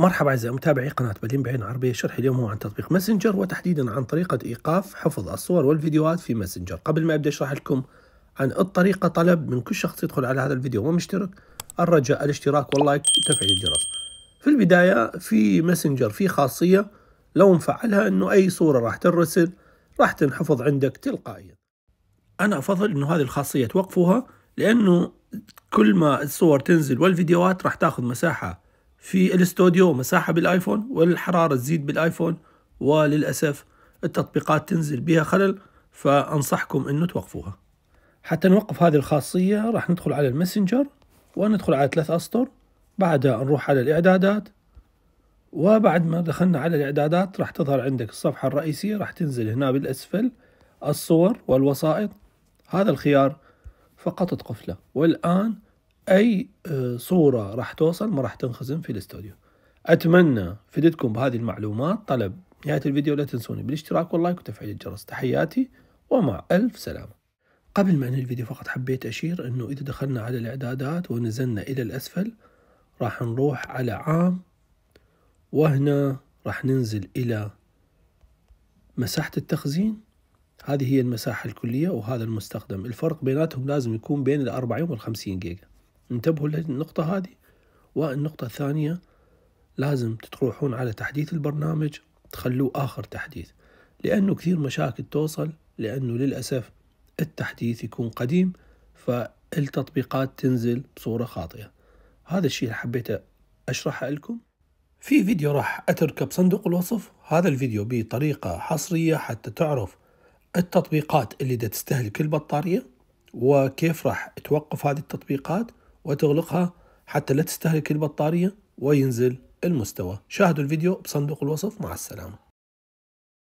مرحبا أعزائي متابعي قناة بدين بعين عربية شرح اليوم هو عن تطبيق ماسنجر وتحديدا عن طريقة إيقاف حفظ الصور والفيديوهات في ماسنجر قبل ما أبدأ أشرح لكم عن الطريقة طلب من كل شخص يدخل على هذا الفيديو ومشترك الرجاء الاشتراك واللايك وتفعيل الجرس في البداية في ماسنجر في خاصية لو نفعلها أنه أي صورة راح ترسل راح تنحفظ عندك تلقائيا أنا أفضل أنه هذه الخاصية توقفوها لأنه كل ما الصور تنزل والفيديوهات راح تاخذ مساحة في الاستوديو مساحة بالايفون والحرارة تزيد بالايفون وللأسف التطبيقات تنزل بها خلل فأنصحكم أنه توقفوها حتى نوقف هذه الخاصية راح ندخل على الماسنجر وندخل على ثلاث أسطر بعدها نروح على الإعدادات وبعد ما دخلنا على الإعدادات راح تظهر عندك الصفحة الرئيسية راح تنزل هنا بالأسفل الصور والوسائط هذا الخيار فقط تقفله والآن اي آه، صوره راح توصل ما راح تنخزن في الاستوديو اتمنى فدتكم بهذه المعلومات طلب نهايه الفيديو لا تنسوني بالاشتراك واللايك وتفعيل الجرس تحياتي ومع الف سلامه قبل ما انهي الفيديو فقط حبيت اشير انه اذا دخلنا على الاعدادات ونزلنا الى الاسفل راح نروح على عام وهنا راح ننزل الى مساحة التخزين هذه هي المساحة الكلية وهذا المستخدم الفرق بيناتهم لازم يكون بين الأربعين والخمسين جيجا انتبهوا للنقطة هذه والنقطة الثانية لازم تروحون على تحديث البرنامج تخلوه آخر تحديث لأنه كثير مشاكل توصل لأنه للأسف التحديث يكون قديم فالتطبيقات تنزل بصورة خاطئة هذا الشيء اللي حبيت أشرحه لكم في فيديو راح أتركه بصندوق الوصف هذا الفيديو بطريقة حصرية حتى تعرف التطبيقات اللي دا تستهلك البطارية وكيف راح توقف هذه التطبيقات وتغلقها حتى لا تستهلك البطارية وينزل المستوى شاهدوا الفيديو بصندوق الوصف مع السلامة